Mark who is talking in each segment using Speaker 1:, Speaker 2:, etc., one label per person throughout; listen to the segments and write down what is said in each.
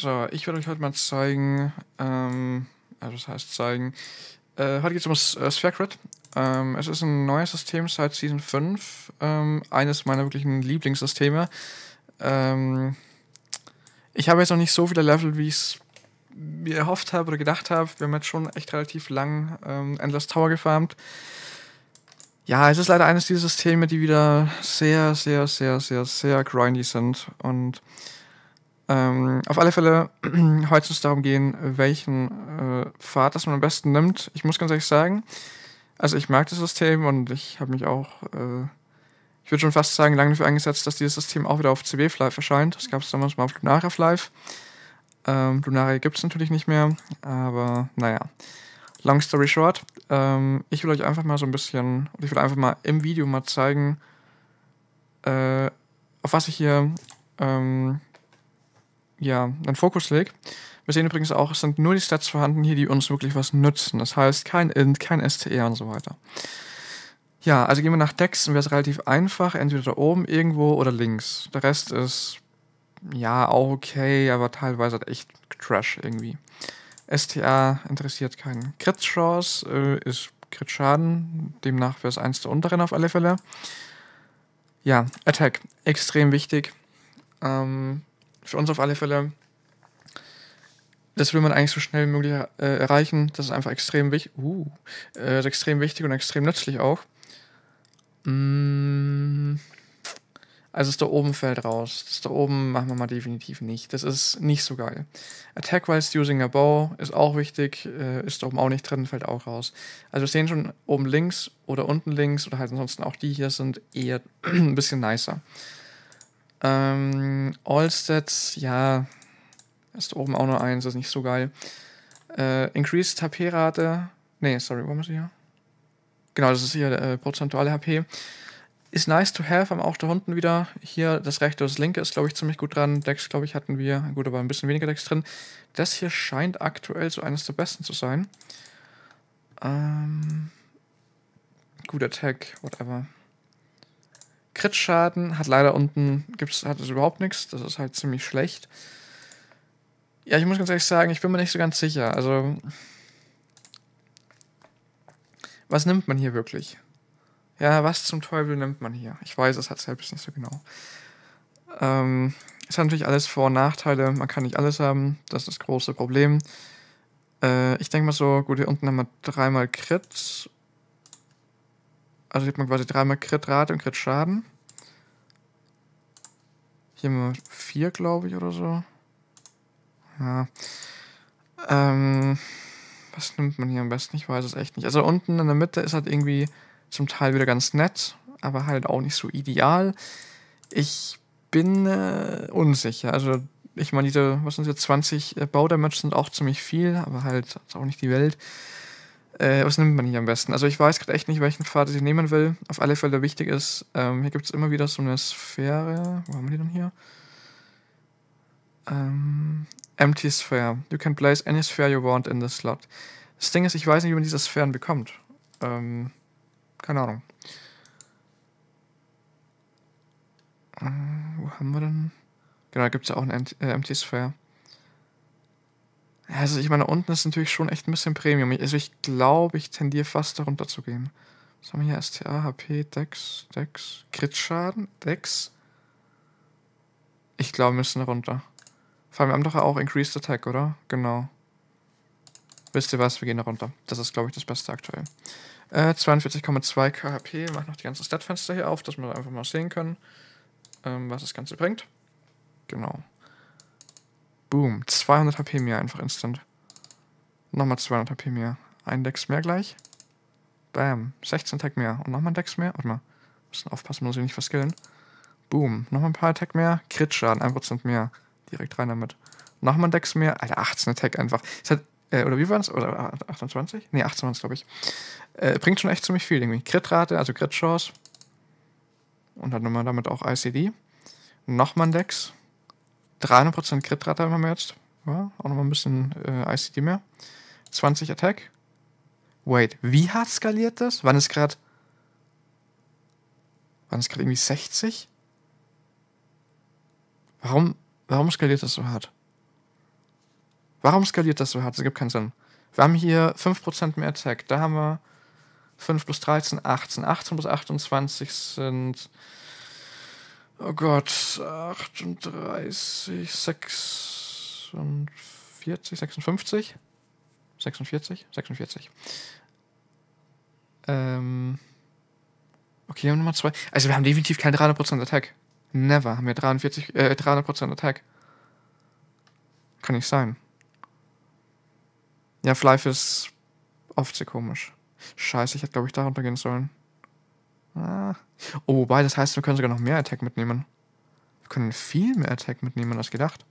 Speaker 1: So, ich werde euch heute mal zeigen, ähm, also das heißt zeigen, äh, heute geht es um das äh, Sphere Grid. Ähm, es ist ein neues System seit Season 5, ähm, eines meiner wirklichen Lieblingssysteme. Ähm, ich habe jetzt noch nicht so viele Level, wie ich es mir erhofft habe oder gedacht habe. Wir haben jetzt schon echt relativ lang ähm, Endless Tower gefarmt. Ja, es ist leider eines dieser Systeme, die wieder sehr, sehr, sehr, sehr, sehr grindy sind und ähm, auf alle Fälle, heute soll es darum gehen, welchen äh, Pfad das man am besten nimmt. Ich muss ganz ehrlich sagen, also ich mag das System und ich habe mich auch, äh, ich würde schon fast sagen, lange dafür eingesetzt, dass dieses System auch wieder auf CW Live erscheint. Das gab es damals mal auf Lunaria Live. Ähm, Lunaria gibt es natürlich nicht mehr, aber naja. Long story short, ähm, ich will euch einfach mal so ein bisschen, ich will einfach mal im Video mal zeigen, äh, auf was ich hier ähm, ja, einen Fokus legt. Wir sehen übrigens auch, es sind nur die Stats vorhanden hier, die uns wirklich was nützen. Das heißt, kein Int, kein STR e und so weiter. Ja, also gehen wir nach Decks und wäre es relativ einfach. Entweder da oben irgendwo oder links. Der Rest ist, ja, auch okay, aber teilweise halt echt Trash irgendwie. STA interessiert keinen. Crit Chance äh, ist Crit Schaden, demnach wäre es eins der unteren auf alle Fälle. Ja, Attack, extrem wichtig. Ähm, für uns auf alle Fälle, das will man eigentlich so schnell wie möglich äh, erreichen. Das ist einfach extrem wichtig, uh, äh, extrem wichtig und extrem nützlich auch. Mm. Also es da oben fällt raus. Das da oben machen wir mal definitiv nicht. Das ist nicht so geil. Attack whilst using a bow ist auch wichtig. Äh, ist da oben auch nicht drin, fällt auch raus. Also wir sehen schon oben links oder unten links oder halt ansonsten auch die hier sind eher ein bisschen nicer. Ähm, Allstats, ja, ist oben auch nur eins, ist nicht so geil. Äh, increased HP-Rate, nee, sorry, wo muss ich hier? Genau, das ist hier äh, prozentuale HP. Ist nice to have, aber auch da unten wieder. Hier das rechte und das linke ist, glaube ich, ziemlich gut dran. Decks, glaube ich, hatten wir. Gut, aber ein bisschen weniger Decks drin. Das hier scheint aktuell so eines der besten zu sein. Ähm, guter Tag, whatever. Crit-Schaden, hat leider unten, gibt's, hat es überhaupt nichts, das ist halt ziemlich schlecht. Ja, ich muss ganz ehrlich sagen, ich bin mir nicht so ganz sicher. Also, was nimmt man hier wirklich? Ja, was zum Teufel nimmt man hier? Ich weiß es halt selbst nicht so genau. Ähm, es hat natürlich alles Vor- und Nachteile. Man kann nicht alles haben. Das ist das große Problem. Äh, ich denke mal so, gut, hier unten haben wir dreimal Krit also gibt man quasi dreimal Crit-Rate und Crit-Schaden. Hier haben wir vier, glaube ich, oder so. Ja. Ähm, was nimmt man hier am besten? Ich weiß es echt nicht. Also unten in der Mitte ist halt irgendwie zum Teil wieder ganz nett, aber halt auch nicht so ideal. Ich bin äh, unsicher. Also ich meine, diese, was sind diese 20 äh, Baudamage sind auch ziemlich viel, aber halt ist auch nicht die Welt. Äh, was nimmt man hier am besten? Also ich weiß gerade echt nicht, welchen Pfad ich nehmen will. Auf alle Fälle wichtig ist, ähm, hier gibt es immer wieder so eine Sphäre. Wo haben wir die denn hier? Ähm, empty Sphere. You can place any sphere you want in the slot. Das Ding ist, ich weiß nicht, wie man diese Sphären bekommt. Ähm, keine Ahnung. Äh, wo haben wir denn? Genau, da gibt es ja auch eine äh, Empty Sphere. Also ich meine, unten ist natürlich schon echt ein bisschen Premium. Also ich glaube, ich tendiere fast darunter zu gehen. Was haben wir hier? STA, HP, Dex, Dex, Kritschaden, Dex. Ich glaube, wir müssen runter. Vor allem, wir haben doch auch Increased Attack, oder? Genau. Wisst ihr was? Wir gehen da runter. Das ist, glaube ich, das Beste aktuell. Äh, 42,2 KHP. Mach noch die ganzen Statfenster hier auf, dass wir einfach mal sehen können, ähm, was das Ganze bringt. Genau. Boom. 200 HP mehr einfach instant. Nochmal 200 HP mehr. Ein Dex mehr gleich. Bam. 16 Attack mehr. Und nochmal ein Dex mehr. Warte mal. Müssen aufpassen, muss ich nicht verskillen. Boom. Nochmal ein paar Attack mehr. Crit-Schaden. 1% mehr. Direkt rein damit. Nochmal ein Dex mehr. Alter, 18 Attack einfach. Es hat, äh, oder wie war das? Oder 28? Ne, 28, glaube ich. Äh, bringt schon echt ziemlich viel irgendwie. Crit-Rate, also Crit-Chance. Und dann nochmal damit auch ICD. Nochmal ein Dex. 300% Crit-Rate haben wir jetzt. Ja, auch nochmal ein bisschen äh, ICD mehr. 20 Attack. Wait, wie hart skaliert das? Wann ist gerade. Wann ist gerade irgendwie 60? Warum, warum skaliert das so hart? Warum skaliert das so hart? Das gibt keinen Sinn. Wir haben hier 5% mehr Attack. Da haben wir 5 plus 13, 18. 18 plus 28 sind Oh Gott, 38, 46, 56? 46? 46. Ähm. Okay, wir haben Nummer 2. Also wir haben definitiv keinen 300% Attack. Never haben wir 43, äh, 300% Attack. Kann nicht sein. Ja, Flife ist oft sehr komisch. Scheiße, ich hätte glaube ich darunter gehen sollen. Ah. Oh, wobei, das heißt, wir können sogar noch mehr Attack mitnehmen. Wir können viel mehr Attack mitnehmen als gedacht.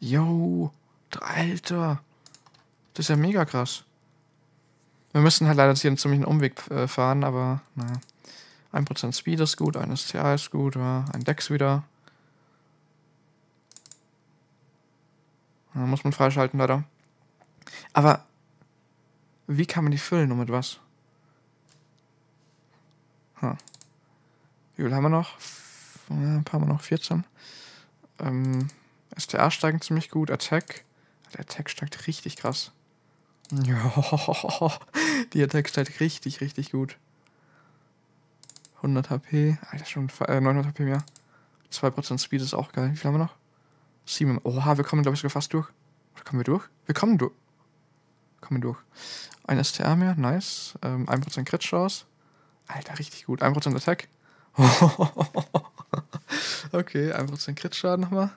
Speaker 1: Yo, Alter. Das ist ja mega krass. Wir müssen halt leider hier einen ziemlichen Umweg äh, fahren, aber naja. 1% Speed ist gut, 1 CA ist gut, ja. ein Dex wieder. Da muss man freischalten, leider. Aber wie kann man die füllen und mit was? Wie viel haben wir noch? Ein paar haben wir noch, 14. Ähm, STR steigen ziemlich gut, Attack. Der Attack steigt richtig krass. Ja, die Attack steigt richtig, richtig gut. 100 HP, Alter, schon äh, 900 HP mehr. 2% Speed ist auch geil. Wie viel haben wir noch? 7. Oha, wir kommen, glaube ich, sogar fast durch. Oder kommen wir durch? Wir kommen durch. Kommen wir durch. Ein STR mehr, nice. Ähm, 1% Crit-Chance. Alter, richtig gut. 1% Attack. okay, 1% Crit-Schaden nochmal.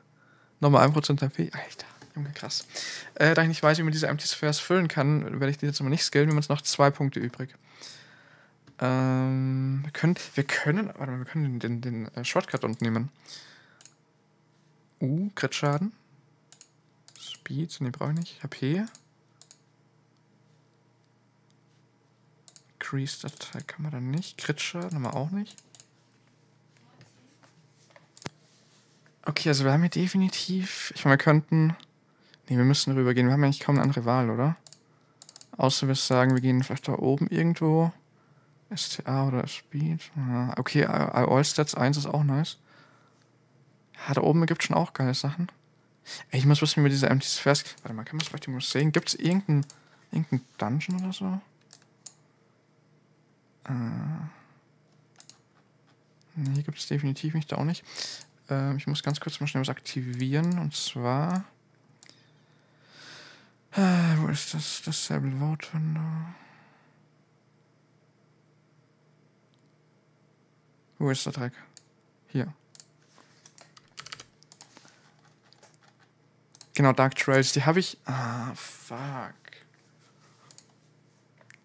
Speaker 1: Nochmal 1% HP. Alter, Junge, krass. Äh, da ich nicht weiß, wie man diese Empty Spheres füllen kann, werde ich die jetzt mal nicht skillen. Wir haben jetzt noch zwei Punkte übrig. Ähm, wir können, wir können, warte mal, wir können den, den, den äh, Shortcut unten nehmen. Uh, Crit-Schaden. Speed, ne, brauche ich nicht. HP. Decrease-Datei kann man dann nicht. Kritscher nochmal auch nicht. Okay, also wir haben hier definitiv... Ich meine, wir könnten... Ne, wir müssen rübergehen. Wir haben eigentlich kaum eine andere Wahl, oder? Außer wir sagen, wir gehen vielleicht da oben irgendwo. STA oder Speed. Ja, okay, äh, Stats 1 ist auch nice. Ja, da oben gibt es schon auch geile Sachen. Ey, ich muss wissen, wie man diese Empty Spheres... Warte mal, kann man das vielleicht irgendwo sehen? Gibt es irgendeinen irgendein Dungeon oder so? Äh, hier gibt es definitiv mich da auch nicht. Äh, ich muss ganz kurz mal schnell was aktivieren. Und zwar... Äh, wo ist das? Disable Vote Window. Wo ist der Dreck? Hier. Genau, Dark Trails, die habe ich... Ah, fuck.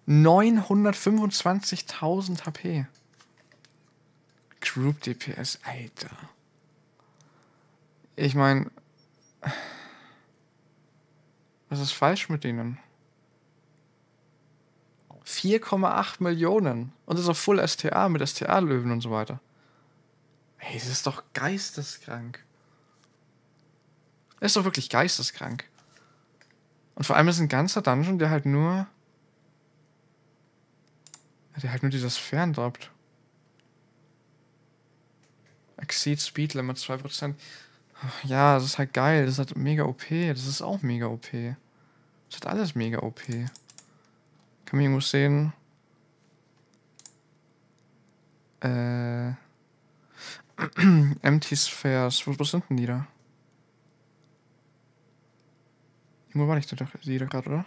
Speaker 1: 925.000 HP. Group DPS, Alter. Ich meine, was ist falsch mit denen? 4,8 Millionen. Und das ist auf Full STA mit STA-Löwen und so weiter. Ey, das ist doch geisteskrank. Das ist doch wirklich geisteskrank. Und vor allem ist ein ganzer Dungeon, der halt nur der halt nur dieses Fern droppt. Exceed Speed Limit 2%. Ja, das ist halt geil. Das ist halt mega OP. Das ist auch mega OP. Das hat alles mega OP. Kann man irgendwo sehen? Äh. Empty Spheres. Wo, wo sind denn die da? Irgendwo war ich da, die da gerade, oder?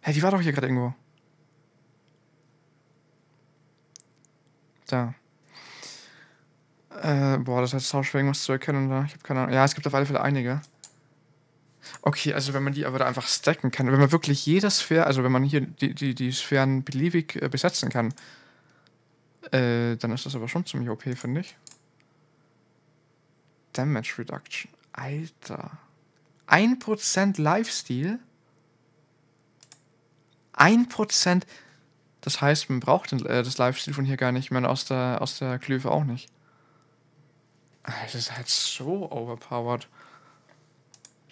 Speaker 1: Hä, hey, die war doch hier gerade irgendwo. Da. Äh, boah, das ist auch schwer, irgendwas zu erkennen da. Ich habe keine Ahnung. Ja, es gibt auf alle Fälle einige. Okay, also wenn man die aber da einfach stacken kann, wenn man wirklich jede Sphäre, also wenn man hier die, die, die Sphären beliebig äh, besetzen kann, äh, dann ist das aber schon ziemlich OP, finde ich. Damage Reduction. Alter. 1% Lifesteal? 1%. Das heißt, man braucht den, äh, das live von hier gar nicht. Man aus der, aus der Klüve auch nicht. Das ist halt so overpowered.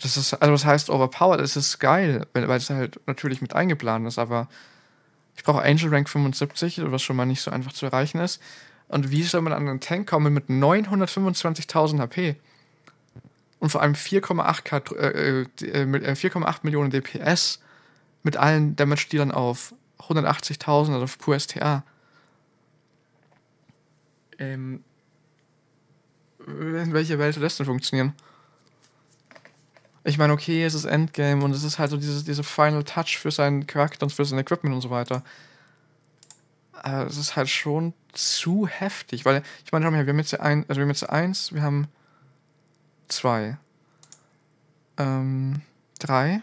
Speaker 1: Das ist, also was heißt overpowered? Es ist geil, weil es halt natürlich mit eingeplant ist, aber ich brauche Angel Rank 75, was schon mal nicht so einfach zu erreichen ist. Und wie soll man an einen Tank kommen mit 925.000 HP? Und vor allem 4,8 äh, äh, äh, äh Millionen DPS mit allen Damage-Dealern auf 180.000, also auf pures STA. Ähm, in welcher Welt soll das denn funktionieren? Ich meine, okay, es ist Endgame und es ist halt so dieses, diese Final Touch für seinen Charakter und für sein Equipment und so weiter. Aber es ist halt schon zu heftig, weil, ich meine, wir haben jetzt ein, also wir haben jetzt eins, wir haben zwei, ähm, drei,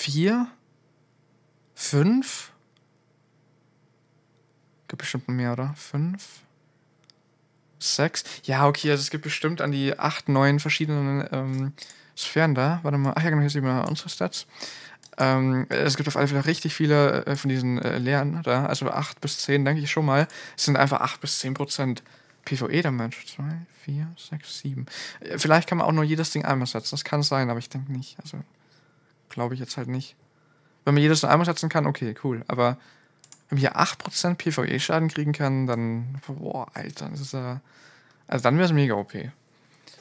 Speaker 1: vier, fünf. Gibt bestimmt mehr, oder? Fünf, sechs. Ja, okay, also es gibt bestimmt an die acht, neun verschiedenen ähm, Sphären da. Warte mal. Ach ja, genau, hier sieht man unsere Stats. Ähm, es gibt auf alle Fälle richtig viele äh, von diesen äh, Lehren da. Also 8 bis 10, denke ich schon mal. Es sind einfach 8 bis 10 Prozent PvE-Damage. 2, 4, 6, 7. Vielleicht kann man auch nur jedes Ding einmal setzen. Das kann sein, aber ich denke nicht. Also glaube ich jetzt halt nicht. Wenn man jedes nur einmal setzen kann, okay, cool. Aber wenn man hier 8% PvE-Schaden kriegen kann, dann, boah, Alter, das ist ja, also dann wäre es mega OP.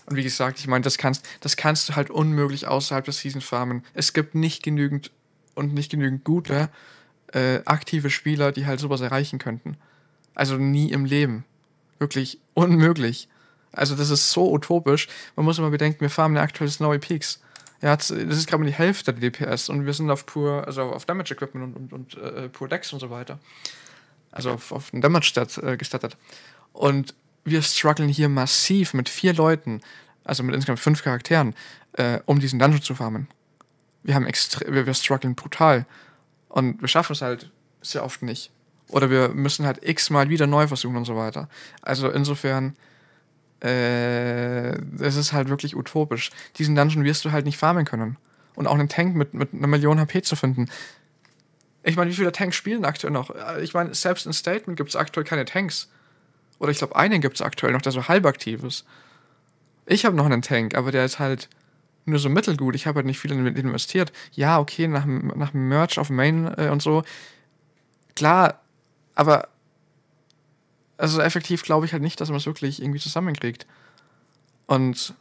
Speaker 1: Und wie gesagt, ich meine, das kannst, das kannst du halt unmöglich außerhalb der Season farmen. Es gibt nicht genügend und nicht genügend gute, äh, aktive Spieler, die halt sowas erreichen könnten. Also nie im Leben. Wirklich unmöglich. Also das ist so utopisch. Man muss immer bedenken, wir farmen ja aktuell Snowy Peaks. Er das ist gerade mal die Hälfte der DPS und wir sind auf pur, also auf Damage Equipment und, und, und äh, pur Decks und so weiter. Also auf, auf den Damage Stat äh, gestattet. Und wir strugglen hier massiv mit vier Leuten, also mit insgesamt fünf Charakteren, äh, um diesen Dungeon zu farmen. Wir haben extrem, wir, wir strugglen brutal. Und wir schaffen es halt sehr oft nicht. Oder wir müssen halt x-mal wieder neu versuchen und so weiter. Also insofern äh, das ist halt wirklich utopisch. Diesen Dungeon wirst du halt nicht farmen können. Und auch einen Tank mit, mit einer Million HP zu finden. Ich meine, wie viele Tanks spielen aktuell noch? Äh, ich meine, selbst in Statement gibt es aktuell keine Tanks. Oder ich glaube, einen gibt es aktuell noch, der so halb aktiv ist. Ich habe noch einen Tank, aber der ist halt nur so mittelgut. Ich habe halt nicht viel investiert. Ja, okay, nach, nach dem Merch auf Main äh, und so. Klar, aber also effektiv glaube ich halt nicht, dass man es wirklich irgendwie zusammenkriegt. Und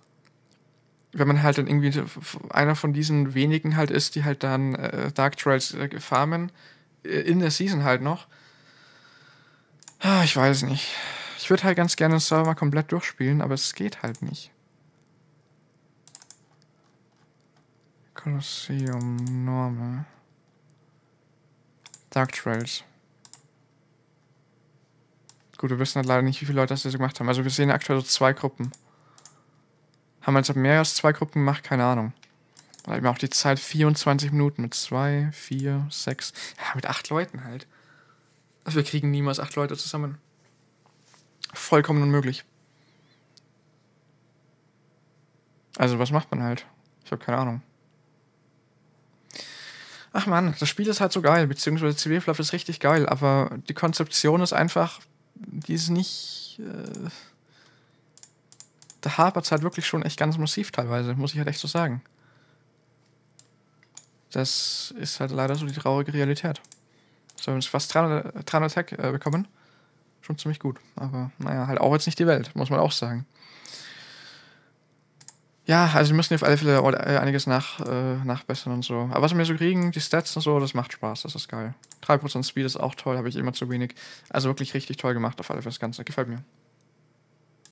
Speaker 1: wenn man halt dann irgendwie einer von diesen wenigen halt ist, die halt dann äh, Dark Trails äh, farmen, äh, in der Season halt noch. Ah, ich weiß nicht. Ich würde halt ganz gerne den Server komplett durchspielen, aber es geht halt nicht. Colosseum Normal. Dark Trails. Gut, wir wissen halt leider nicht, wie viele Leute das jetzt gemacht haben. Also wir sehen aktuell so zwei Gruppen. Haben wir jetzt mehr als zwei Gruppen gemacht? Keine Ahnung. Da eben auch die Zeit 24 Minuten mit zwei, vier, sechs, ja, mit acht Leuten halt. Also wir kriegen niemals acht Leute zusammen. Vollkommen unmöglich. Also was macht man halt? Ich habe keine Ahnung. Ach man, das Spiel ist halt so geil, beziehungsweise Zivilfluff ist richtig geil, aber die Konzeption ist einfach die ist nicht. Äh, da hapert es halt wirklich schon echt ganz massiv teilweise, muss ich halt echt so sagen. Das ist halt leider so die traurige Realität. So, wir haben jetzt fast 300, 300 Hack äh, bekommen. Schon ziemlich gut. Aber naja, halt auch jetzt nicht die Welt, muss man auch sagen. Ja, also sie müssen auf alle Fälle äh, einiges nach, äh, nachbessern und so. Aber was wir so kriegen, die Stats und so, das macht Spaß, das ist geil. 3% Speed ist auch toll, habe ich immer zu wenig. Also wirklich richtig toll gemacht auf alle Fälle das Ganze. Gefällt mir.